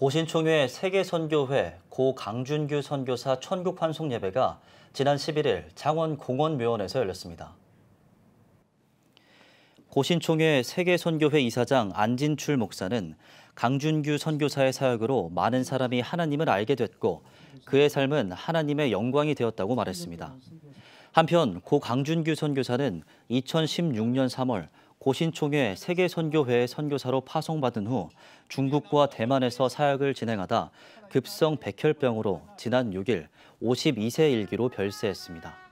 고신총회 세계선교회 고 강준규 선교사 천국 환송 예배가 지난 11일 창원 공원 묘원에서 열렸습니다. 고신총회 세계선교회 이사장 안진출 목사는 강준규 선교사의 사역으로 많은 사람이 하나님을 알게 됐고 그의 삶은 하나님의 영광이 되었다고 말했습니다. 한편 고 강준규 선교사는 2016년 3월 고신총회 세계선교회 선교사로 파송받은 후 중국과 대만에서 사역을 진행하다 급성 백혈병으로 지난 6일 52세 일기로 별세했습니다.